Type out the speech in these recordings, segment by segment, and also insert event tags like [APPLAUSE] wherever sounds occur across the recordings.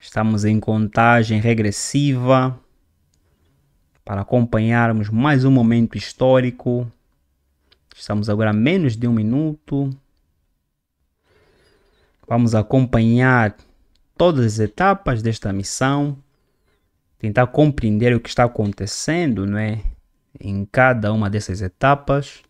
Estamos em contagem regressiva para acompanharmos mais um momento histórico. Estamos agora a menos de um minuto. Vamos acompanhar todas as etapas desta missão, tentar compreender o que está acontecendo não é? em cada uma dessas etapas.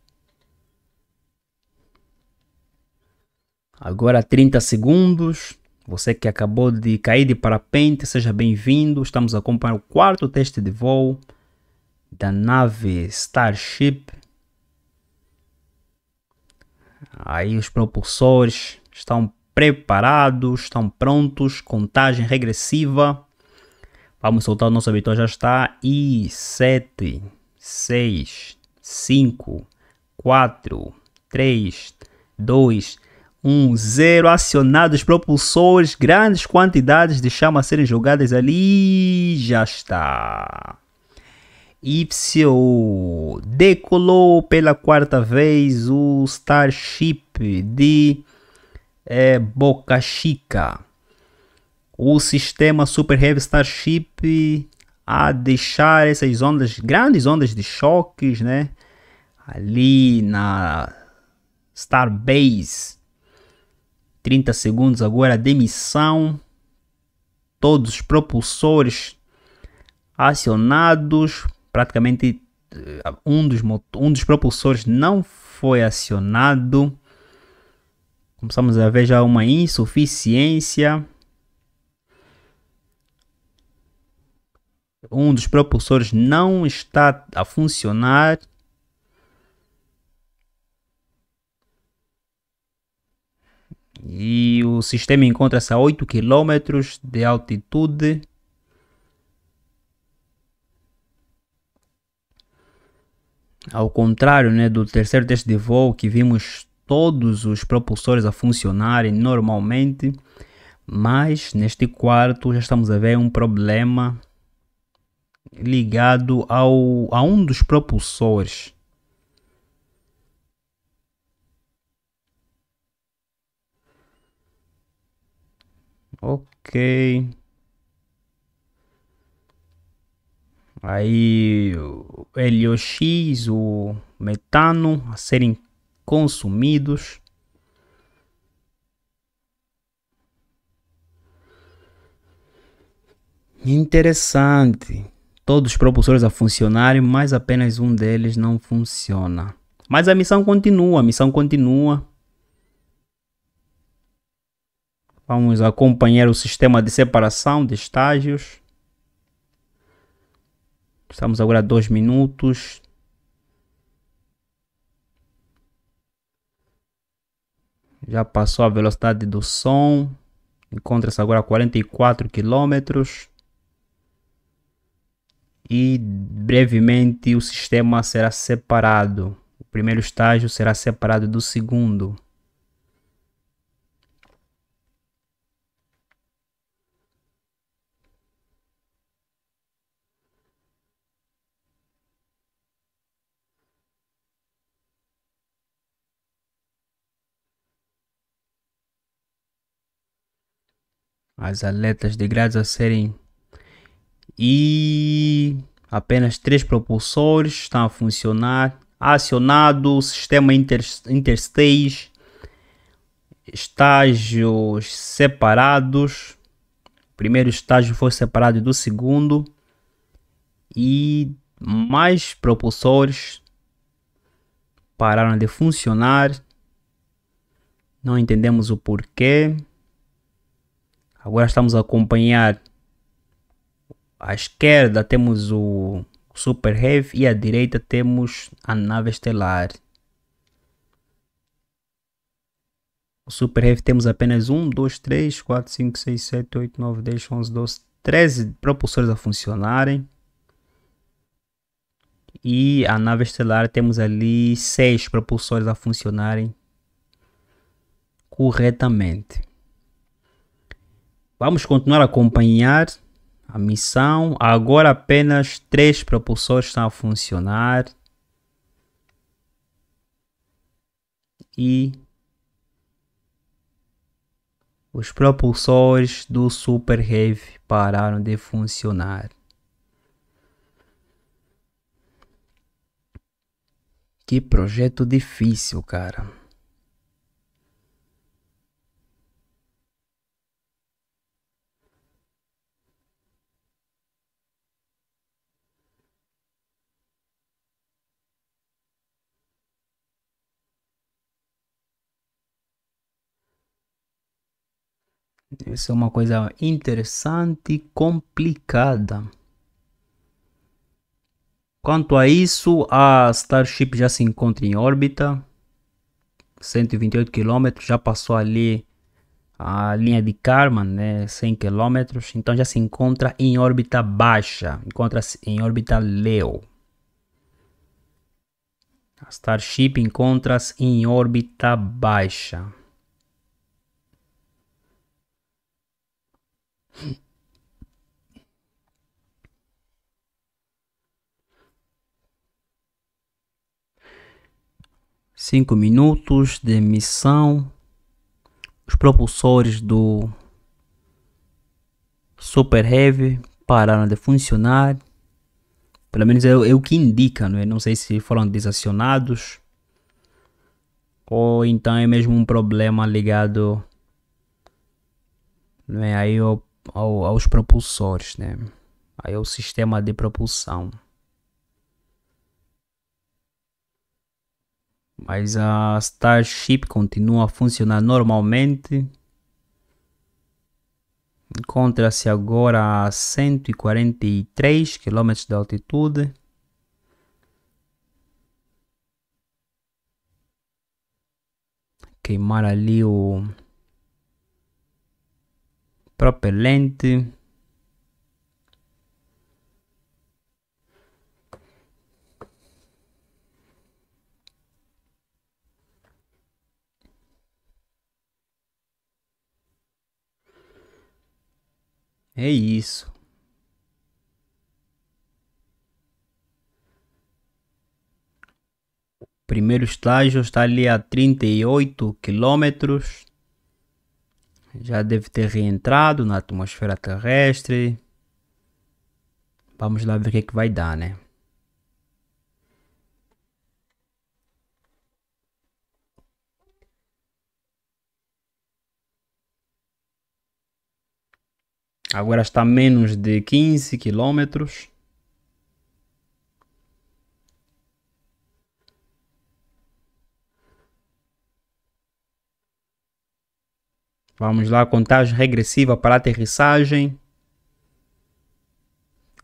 Agora 30 segundos você que acabou de cair de parapente, seja bem-vindo. Estamos acompanhando o quarto teste de voo da nave Starship. Aí os propulsores estão preparados, estão prontos, contagem regressiva. Vamos soltar o nosso habitual, já está. E 7, 6, 5, 4, 3, 2, 1 um zero acionados propulsores, grandes quantidades de chama serem jogadas ali, já está. Ypsilon decolou pela quarta vez o Starship de é, Boca Chica. O sistema Super Heavy Starship a deixar essas ondas, grandes ondas de choques, né? Ali na Starbase 30 segundos agora, demissão. Todos os propulsores acionados, praticamente eh, um dos, um dos propulsores não foi acionado. Começamos a ver já uma insuficiência. Um dos propulsores não está a funcionar. E o sistema encontra-se a 8 km de altitude. Ao contrário né, do terceiro teste de voo, que vimos todos os propulsores a funcionarem normalmente, mas neste quarto já estamos a ver um problema ligado ao, a um dos propulsores. Ok. Aí o LOX, o metano a serem consumidos. Interessante. Todos os propulsores a funcionarem, mas apenas um deles não funciona. Mas a missão continua, a missão continua. Vamos acompanhar o sistema de separação de estágios. Estamos agora a 2 minutos. Já passou a velocidade do som. Encontra-se agora a 44 km. E brevemente o sistema será separado. O primeiro estágio será separado do segundo. as aletas de grades a serem e apenas três propulsores estão a funcionar. Acionado o sistema inter, interstage, estágios separados. O primeiro estágio foi separado do segundo e mais propulsores pararam de funcionar. Não entendemos o porquê. Agora estamos a acompanhar à esquerda temos o Super Heavy e à direita temos a nave estelar. O Super Heavy temos apenas 1, 2, 3, 4, 5, 6, 7, 8, 9, 10, 11, 12, 13 propulsores a funcionarem. E a nave estelar temos ali 6 propulsores a funcionarem corretamente. Vamos continuar a acompanhar a missão. Agora apenas três propulsores estão a funcionar. E os propulsores do Super Heavy pararam de funcionar. Que projeto difícil, cara. Isso é uma coisa interessante e complicada. Quanto a isso, a Starship já se encontra em órbita, 128 km, já passou ali a linha de Kármán, né, 100 km, então já se encontra em órbita baixa, encontra-se em órbita Leo. A Starship encontra-se em órbita baixa. Cinco minutos de missão. Os propulsores do Super Heavy pararam de funcionar. Pelo menos é, é o que indica, não é? Não sei se foram desacionados ou então é mesmo um problema ligado não é aí ao, aos propulsores, né? Aí é o sistema de propulsão. Mas a Starship continua a funcionar normalmente. Encontra-se agora a 143 km de altitude. Queimar ali o propelente. É isso. O primeiro estágio está ali a 38 quilômetros já deve ter reentrado na atmosfera terrestre. Vamos lá ver o que, é que vai dar, né? Agora está a menos de 15 quilômetros. Vamos lá, contagem regressiva para aterrissagem.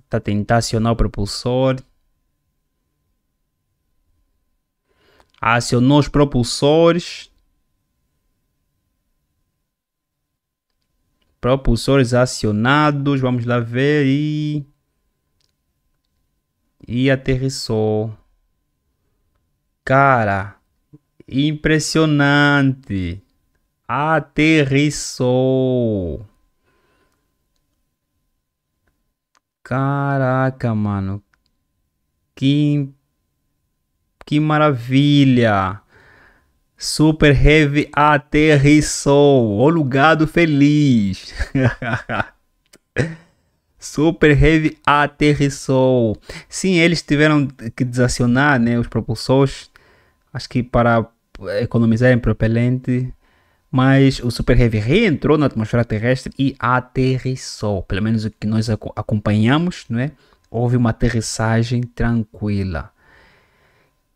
Tá tentando acionar o propulsor. Acionou os propulsores. Propulsores acionados. Vamos lá ver e e aterrissou. Cara, impressionante. Aterrissou. Caraca, mano. Que, que maravilha. Super Heavy aterrissou. Olha o gado feliz. [LAUGHS] Super Heavy aterrissou. Sim, eles tiveram que desacionar né, os propulsores. Acho que para em propelente mas o Super Heavy reentrou na atmosfera terrestre e aterrissou. Pelo menos o que nós acompanhamos, não é? Houve uma aterrissagem tranquila.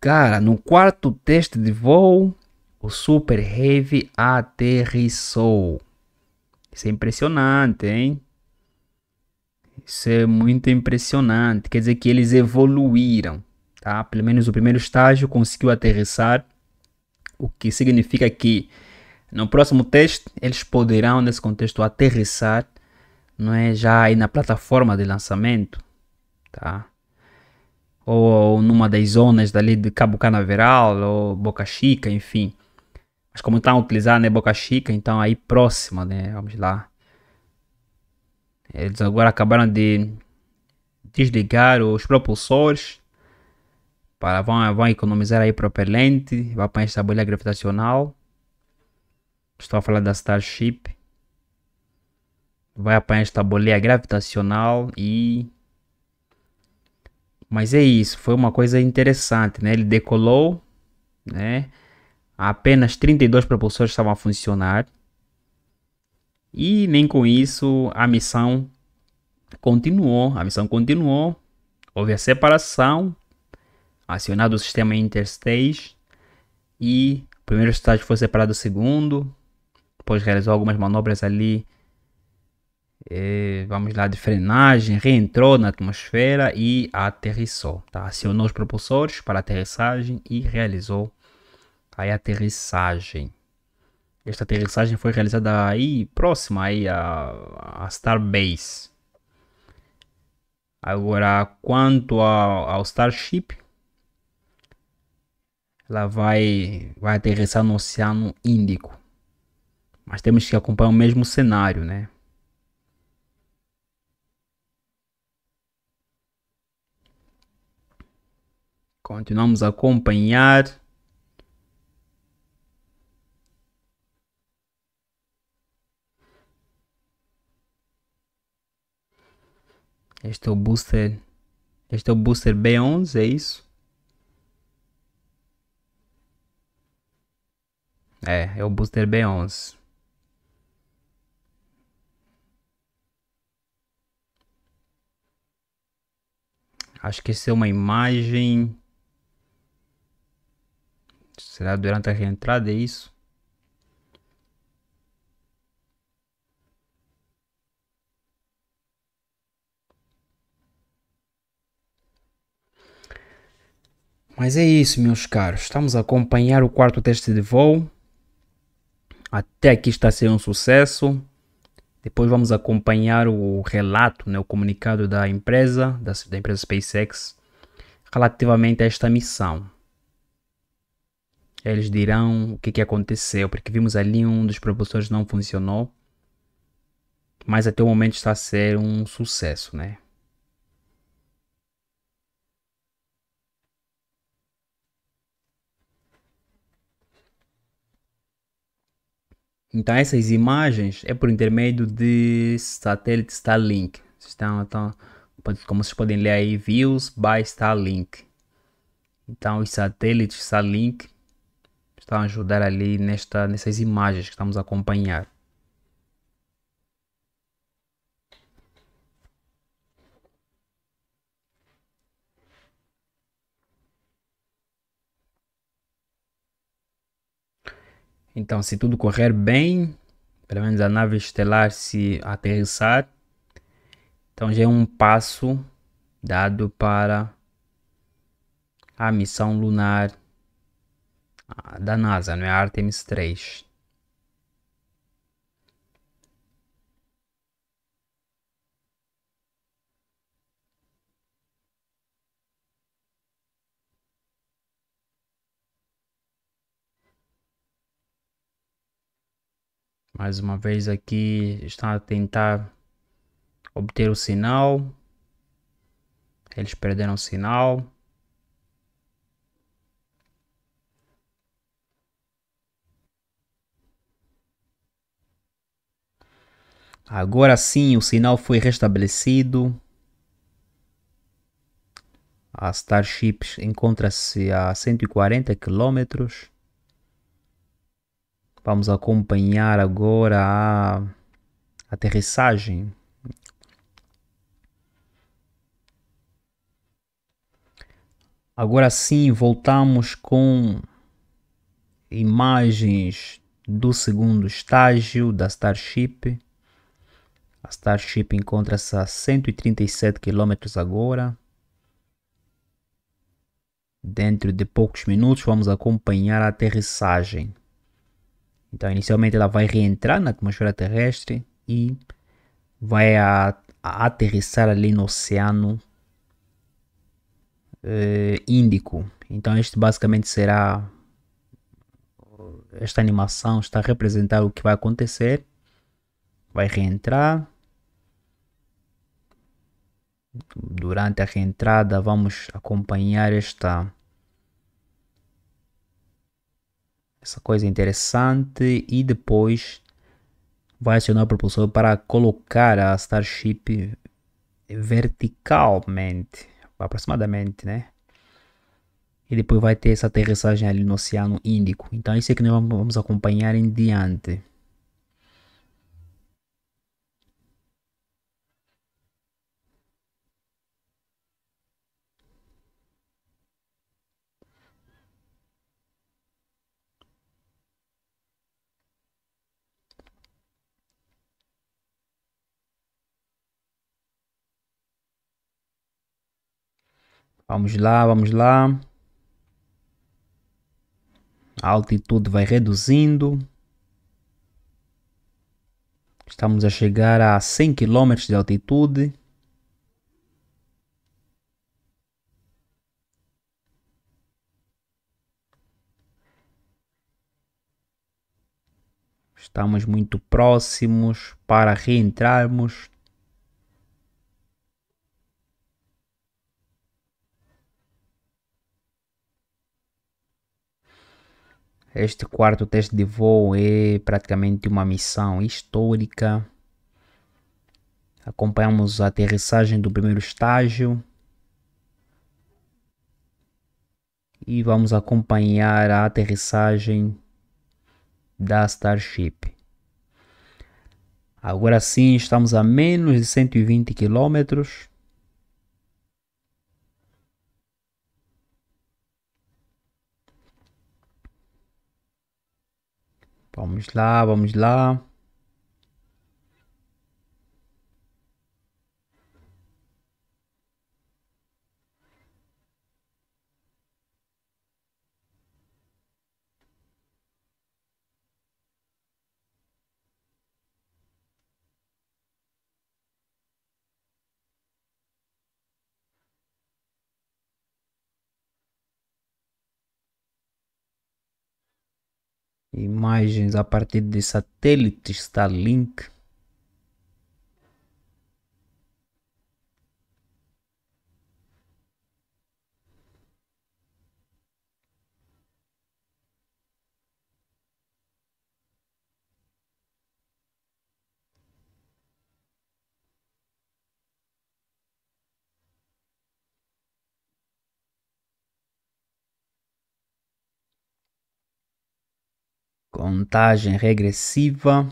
Cara, no quarto teste de voo, o Super Heavy aterrissou. Isso é impressionante, hein? Isso é muito impressionante. Quer dizer que eles evoluíram, tá? Pelo menos o primeiro estágio conseguiu aterrissar, o que significa que no próximo teste, eles poderão, nesse contexto, aterrissar não é, já aí na plataforma de lançamento, tá? ou numa das zonas dali de Cabo Canaveral ou Boca Chica, enfim. Mas como estão utilizando utilizar né, Boca Chica, então aí próxima, né? Vamos lá. Eles agora acabaram de desligar os propulsores. Para, vão, vão economizar aí propelente, vão apanhar essa bolha gravitacional. Estava falando da Starship. Vai apanhar esta boleia gravitacional e. Mas é isso, foi uma coisa interessante, né? Ele decolou, né? Apenas 32 propulsores estavam a funcionar. E nem com isso a missão continuou. A missão continuou. Houve a separação, acionado o sistema interstage e o primeiro estágio foi separado do segundo, depois realizou algumas manobras ali, é, vamos lá, de frenagem, reentrou na atmosfera e aterrissou, tá? Acionou os propulsores para aterrissagem e realizou a aterrissagem. Esta aterrissagem foi realizada aí próxima aí a, a Starbase. Agora, quanto ao Starship, ela vai, vai aterrissar no Oceano Índico. Mas temos que acompanhar o mesmo cenário, né? Continuamos a acompanhar. Este é o booster. Este é o booster B11, é isso? É, é o booster B11. Acho que esse é uma imagem. Será durante a reentrada? É isso? Mas é isso, meus caros. Estamos a acompanhar o quarto teste de voo. Até aqui está sendo um sucesso. Depois vamos acompanhar o relato, né, o comunicado da empresa, da, da empresa SpaceX, relativamente a esta missão. Eles dirão o que, que aconteceu, porque vimos ali um dos propulsores não funcionou, mas até o momento está a ser um sucesso, né? Então essas imagens é por intermédio de satélite Starlink. então como vocês podem ler aí, views by Starlink. Então os satélites Starlink estão a ajudar ali nesta, nessas imagens que estamos a acompanhar. Então, se tudo correr bem, pelo menos a nave estelar se aterrissar, então já é um passo dado para a missão lunar ah, da NASA, não é? A Artemis 3. mais uma vez aqui está a tentar obter o sinal. Eles perderam o sinal. Agora sim, o sinal foi restabelecido. A Starship encontra-se a 140 quilômetros. Vamos acompanhar agora a aterrissagem. Agora sim, voltamos com imagens do segundo estágio da Starship. A Starship encontra-se a 137 km agora. Dentro de poucos minutos, vamos acompanhar a aterrissagem. Então, inicialmente ela vai reentrar na atmosfera terrestre e vai a, a aterrissar ali no oceano eh, Índico. Então, este basicamente será esta animação está a representar o que vai acontecer. Vai reentrar. Durante a reentrada, vamos acompanhar esta essa coisa interessante e depois vai acionar o propulsor para colocar a Starship verticalmente, aproximadamente, né? E depois vai ter essa aterrissagem ali no Oceano Índico. Então isso é que nós vamos acompanhar em diante. Vamos lá, vamos lá. A altitude vai reduzindo. Estamos a chegar a 100 km de altitude. Estamos muito próximos para reentrarmos Este quarto teste de voo é praticamente uma missão histórica. Acompanhamos a aterrissagem do primeiro estágio. E vamos acompanhar a aterrissagem da Starship. Agora sim, estamos a menos de 120 quilômetros Vamos lá, vamos lá. imagens a partir de satélites Starlink contagem regressiva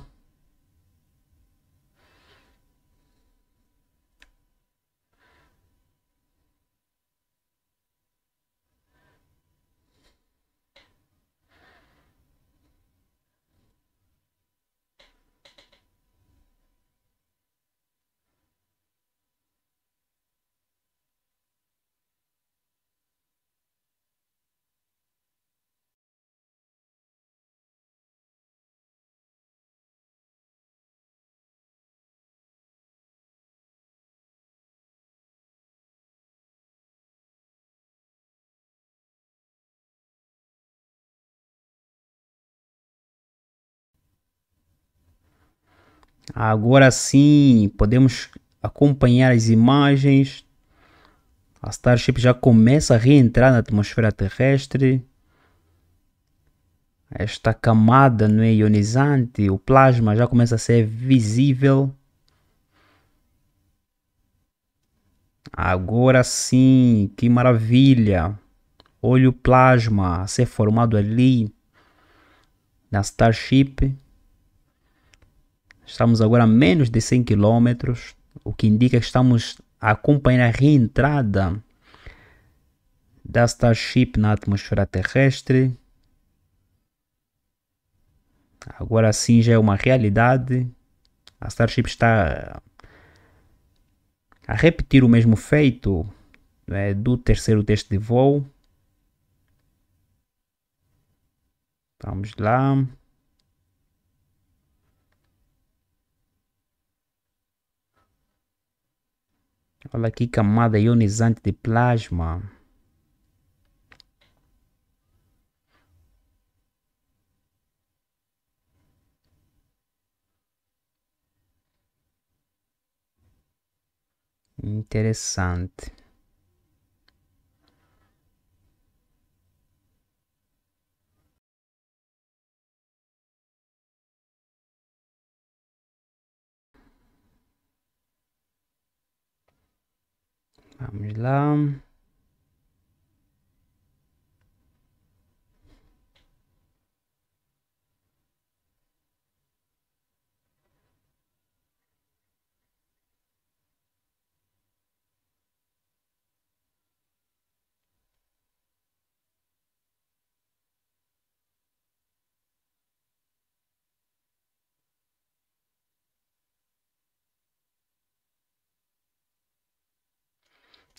Agora sim, podemos acompanhar as imagens. A Starship já começa a reentrar na atmosfera terrestre. Esta camada não é ionizante, o plasma já começa a ser visível. Agora sim, que maravilha! Olha o plasma a ser formado ali na Starship. Estamos agora a menos de 100 km, o que indica que estamos a acompanhar a reentrada da Starship na atmosfera terrestre. Agora sim já é uma realidade. A Starship está a repetir o mesmo feito né, do terceiro teste de voo. Vamos lá. Olha aqui camada ionizante de plasma. Interessante. Alhamdulillah.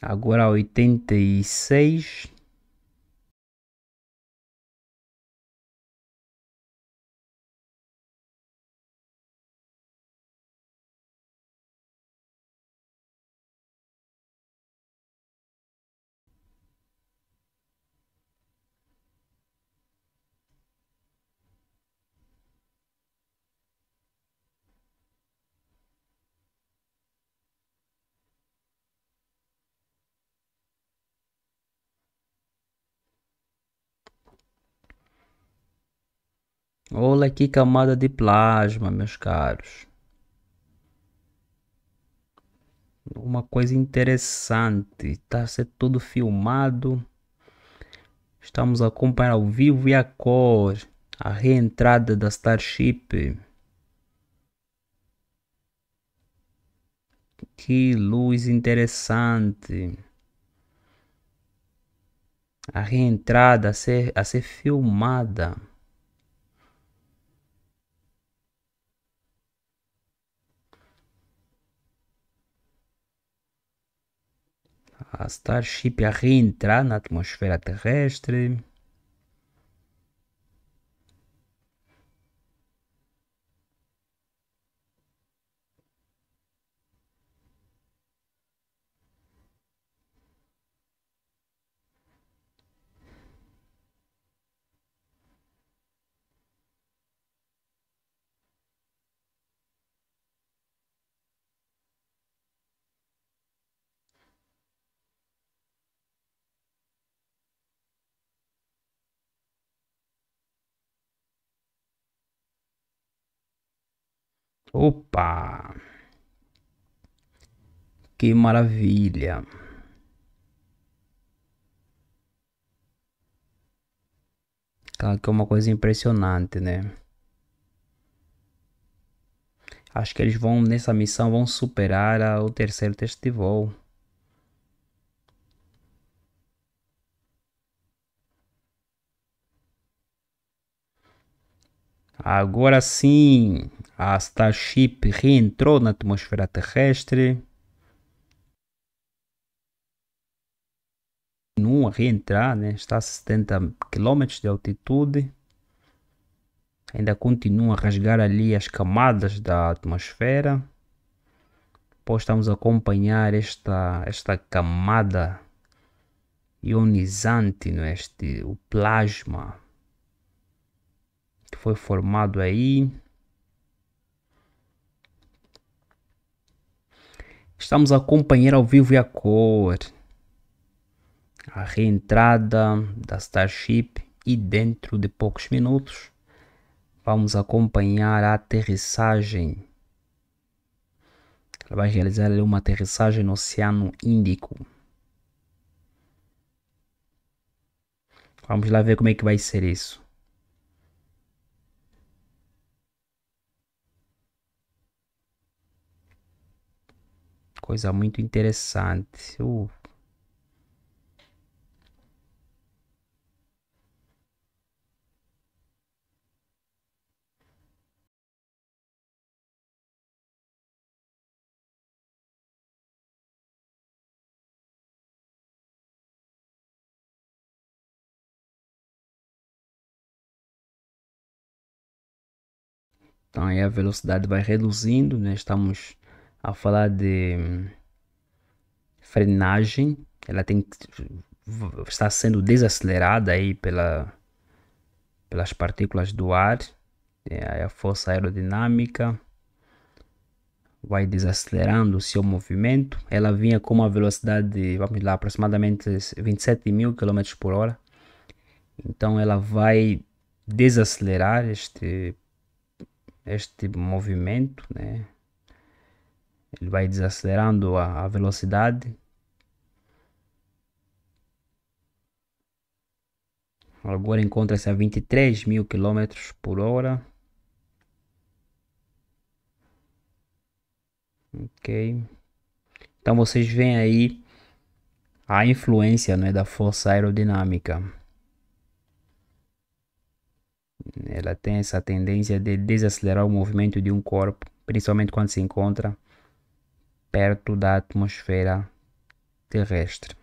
agora 86 Olha que camada de plasma, meus caros. Uma coisa interessante, está sendo tudo filmado. Estamos acompanhando ao vivo e a cor, a reentrada da Starship. Que luz interessante. A reentrada a ser, a ser filmada. a Starship a reentrar na atmosfera terrestre. Opa! Que maravilha! Claro que é uma coisa impressionante, né? Acho que eles vão, nessa missão, vão superar a, o terceiro teste de voo. Agora sim! A Starship reentrou na atmosfera terrestre. Continua a reentrar, né? está a 70 km de altitude. Ainda continua a rasgar ali as camadas da atmosfera. Depois estamos a acompanhar esta, esta camada ionizante, não é? este, o plasma que foi formado aí. Estamos a acompanhar ao vivo e a cor a reentrada da Starship e dentro de poucos minutos vamos acompanhar a aterrissagem. Ela vai realizar uma aterrissagem no Oceano Índico. Vamos lá ver como é que vai ser isso. Coisa muito interessante. Uh. Então aí a velocidade vai reduzindo, né? Estamos a falar de frenagem, ela tem está sendo desacelerada aí pela, pelas partículas do ar, é, a força aerodinâmica vai desacelerando o seu movimento. Ela vinha com uma velocidade, de, vamos lá, aproximadamente 27 mil km por hora. Então ela vai desacelerar este, este movimento, né? Ele vai desacelerando a, a velocidade. Agora encontra-se a 23 mil quilômetros por hora. Ok. Então vocês veem aí a influência né, da força aerodinâmica. Ela tem essa tendência de desacelerar o movimento de um corpo, principalmente quando se encontra perto da atmosfera terrestre.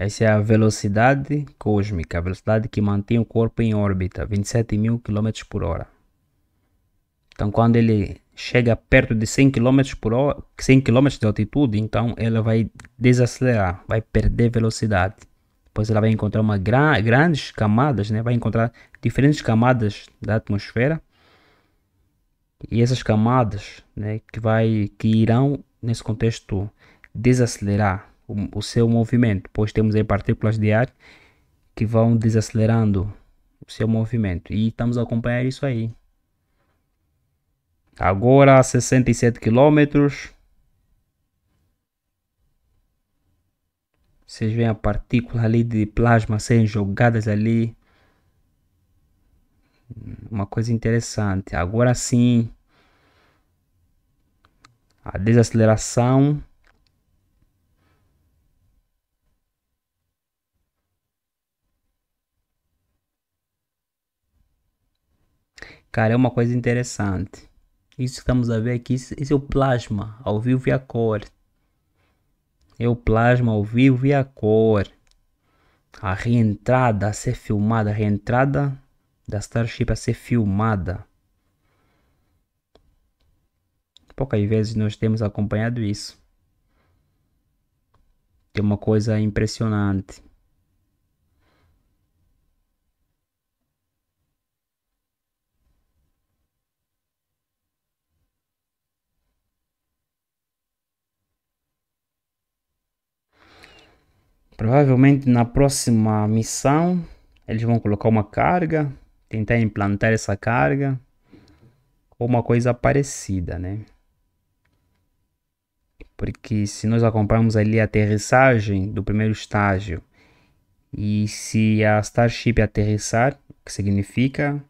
Essa é a velocidade cósmica, a velocidade que mantém o corpo em órbita, 27 mil km por hora. Então, quando ele chega perto de 100 km por hora, 100 km de altitude, então ela vai desacelerar, vai perder velocidade. Depois ela vai encontrar uma gra grandes camadas, né? vai encontrar diferentes camadas da atmosfera. E essas camadas né, que, vai, que irão, nesse contexto, desacelerar o, seu movimento, pois temos aí partículas de ar que vão desacelerando o seu movimento e estamos a acompanhar isso aí. Agora 67 quilômetros. Vocês veem a partícula ali de plasma sendo jogadas ali. Uma coisa interessante. Agora sim. A desaceleração Cara, é uma coisa interessante. Isso que estamos a ver aqui, isso, isso é o plasma ao vivo e a cor. É o plasma ao vivo e a cor. A reentrada a ser filmada, a reentrada da Starship a ser filmada. Poucas vezes nós temos acompanhado isso. É uma coisa impressionante. Provavelmente na próxima missão eles vão colocar uma carga, tentar implantar essa carga ou uma coisa parecida, né? Porque se nós acompanhamos ali a aterrissagem do primeiro estágio e se a Starship aterrissar, o que significa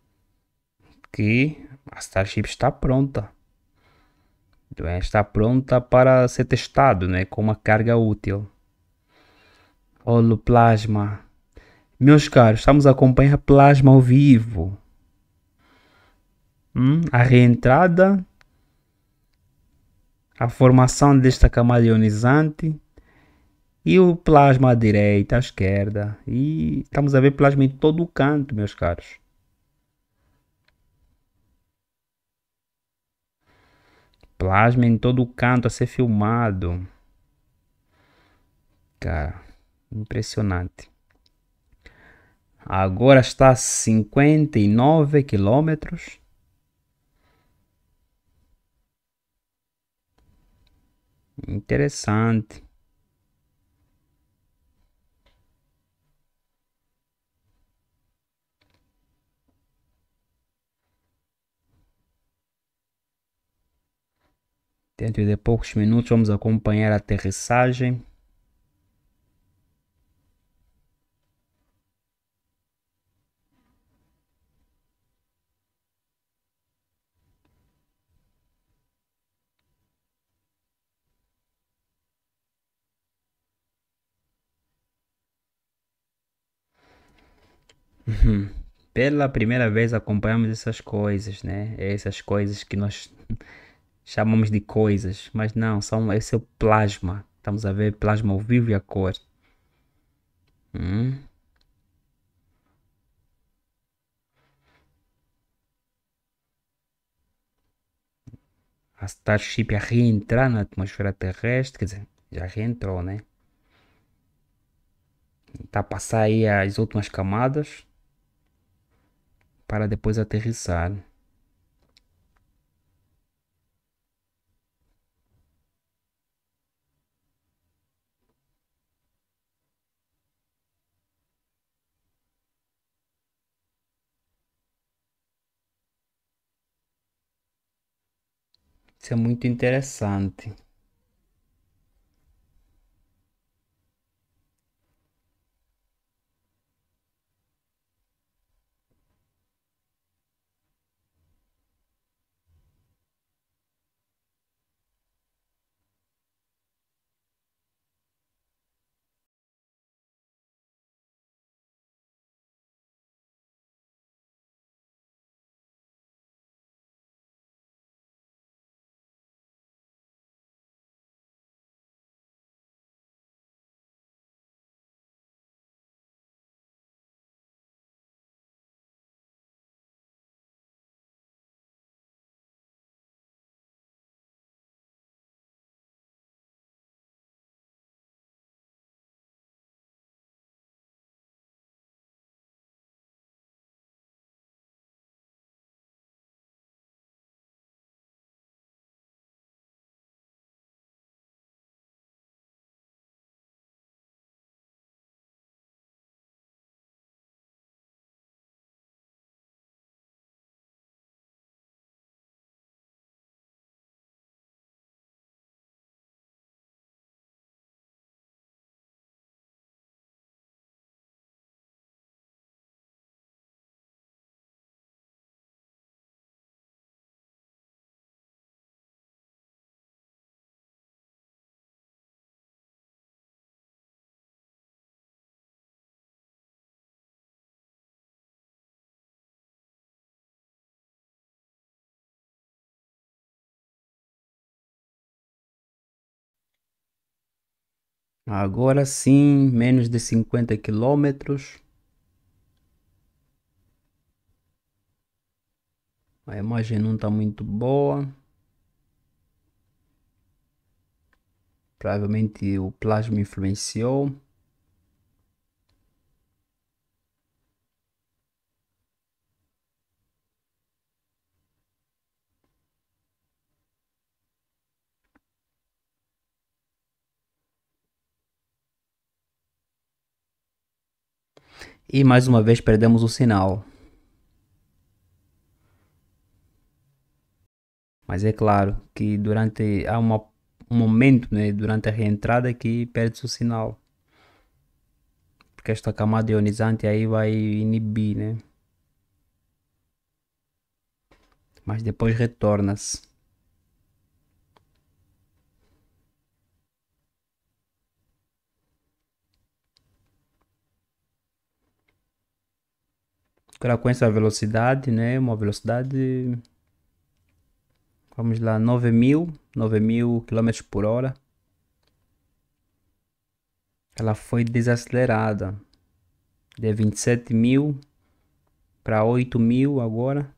que a Starship está pronta. Então, está pronta para ser testado, né, com uma carga útil. Olha o plasma. Meus caros, estamos a acompanhar plasma ao vivo. Hum? A reentrada, a formação desta camada ionizante e o plasma à direita, à esquerda. E estamos a ver plasma em todo o canto, meus caros. Plasma em todo o canto a ser filmado. Cara. Impressionante. Agora está a 59 quilômetros. Interessante. Dentro de poucos minutos vamos acompanhar a aterrissagem Uhum. pela primeira vez acompanhamos essas coisas, né? Essas coisas que nós chamamos de coisas, mas não, são, esse é o plasma. Estamos a ver plasma ao vivo e a cor. Hum. A Starship a reentrar na atmosfera terrestre, quer dizer, já reentrou, né? Tá a passar aí as últimas camadas para depois aterrissar. Isso é muito interessante. Agora sim, menos de 50 quilômetros. A imagem não está muito boa. Provavelmente o plasma influenciou. E mais uma vez perdemos o sinal. Mas é claro que durante há uma, um momento, né, durante a reentrada que perde-se o sinal. Porque esta camada ionizante aí vai inibir, né? Mas depois retorna-se. frequência da velocidade, né? Uma velocidade. Vamos lá, 9.000, km por hora. Ela foi desacelerada de 27.000 para 8.000 agora.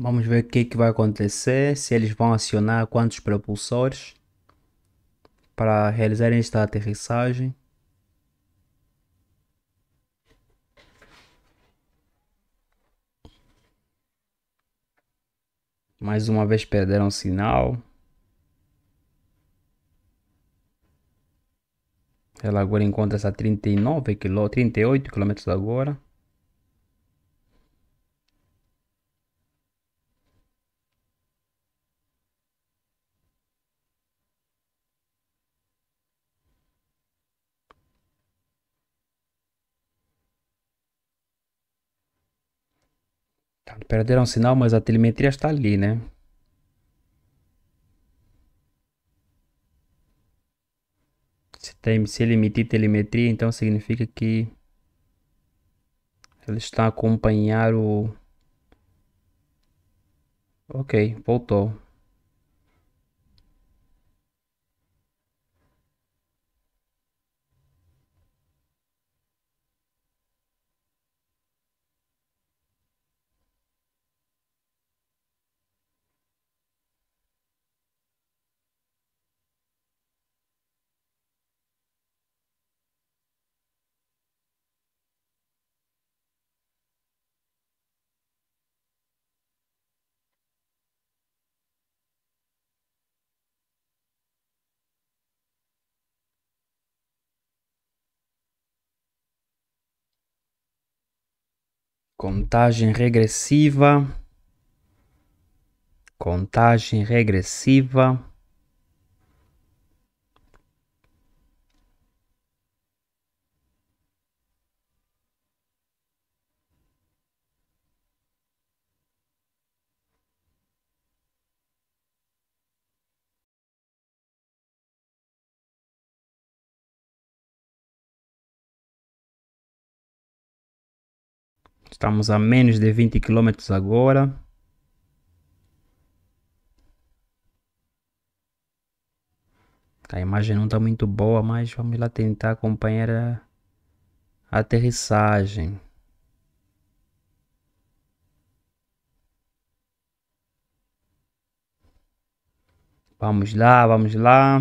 Vamos ver o que, é que vai acontecer, se eles vão acionar quantos propulsores para realizarem esta aterrissagem. Mais uma vez perderam sinal. Ela agora encontra-se a 39 km, 38 km agora. Perderam o sinal, mas a telemetria está ali, né? Se, tem, se ele emitir telemetria, então significa que ele está acompanhando. acompanhar o... Ok, voltou. contagem regressiva, contagem regressiva. Estamos a menos de 20 quilômetros agora. Tá, a imagem não está muito boa, mas vamos lá tentar acompanhar a aterrissagem. Vamos lá, vamos lá.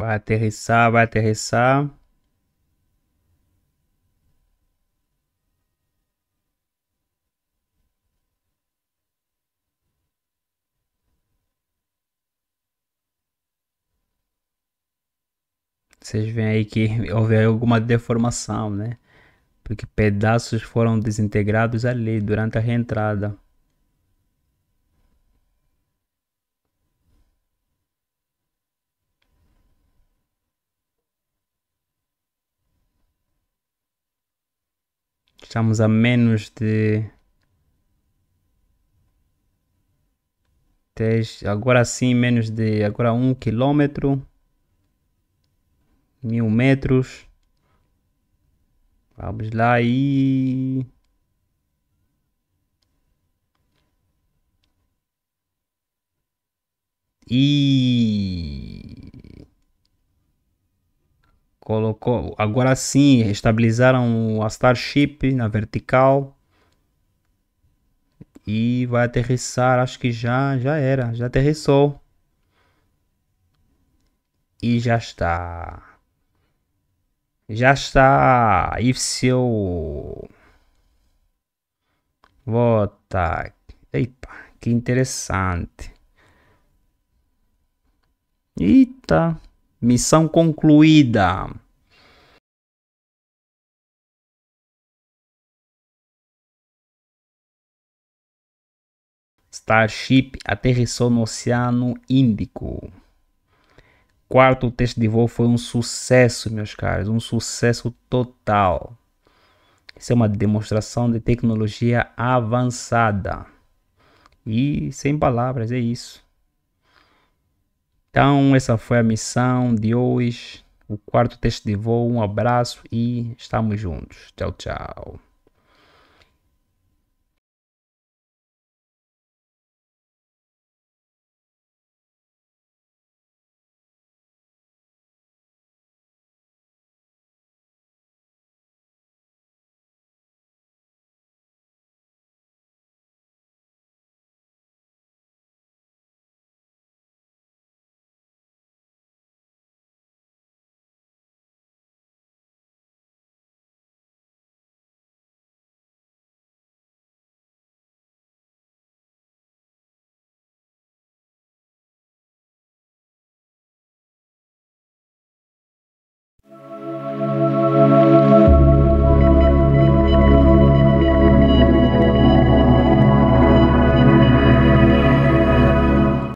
Vai aterrissar, vai aterrissar. Vocês veem aí que houve alguma deformação, né? Porque pedaços foram desintegrados ali durante a reentrada. Estamos a menos de 10, agora sim, menos de agora um quilômetro, mil metros. Vamos lá e e Colocou, agora sim, estabilizaram a Starship na vertical. E vai aterrissar, acho que já, já era, já aterrissou. E já está. Já está. E seu... volta Eita, que interessante. Eita. Missão concluída. Starship aterrissou no Oceano Índico. Quarto teste de voo foi um sucesso, meus caros, um sucesso total. Isso é uma demonstração de tecnologia avançada. E sem palavras, é isso. Então, essa foi a missão de hoje, o quarto teste de voo. Um abraço e estamos juntos. Tchau, tchau.